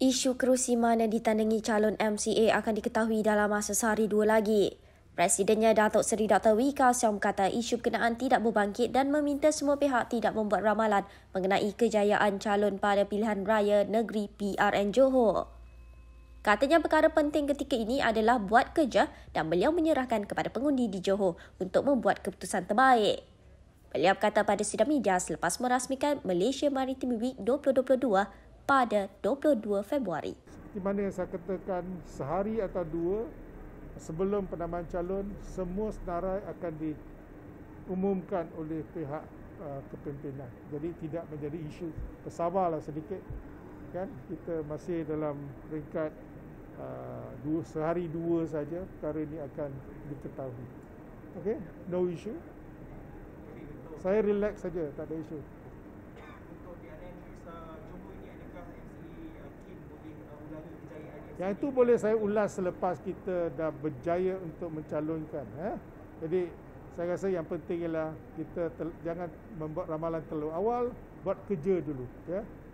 Isu kerusi mana ditandangi calon MCA akan diketahui dalam masa sehari dua lagi. Presidennya Datuk Seri Dr. Wika Siam kata isu kenaan tidak berbangkit dan meminta semua pihak tidak membuat ramalan mengenai kejayaan calon pada pilihan raya negeri PRN Johor. Katanya perkara penting ketika ini adalah buat kerja dan beliau menyerahkan kepada pengundi di Johor untuk membuat keputusan terbaik. Beliau kata pada sidang media selepas merasmikan Malaysia Maritime Week 2022 pada 22 Februari. Di mana yang saya katakan sehari atau dua sebelum penambahan calon, semua senarai akan diumumkan oleh pihak uh, kepimpinan. Jadi tidak menjadi isu pesawalah sedikit. Kan? Kita masih dalam peringkat uh, dua, sehari dua saja perkara ini akan diketahui. Okay, no issue. Saya relax saja, tak ada isu. Yang itu boleh saya ulas selepas kita dah berjaya untuk mencalonkan. Eh? Jadi saya rasa yang penting ialah kita jangan membuat ramalan terlalu awal, buat kerja dulu. Ya?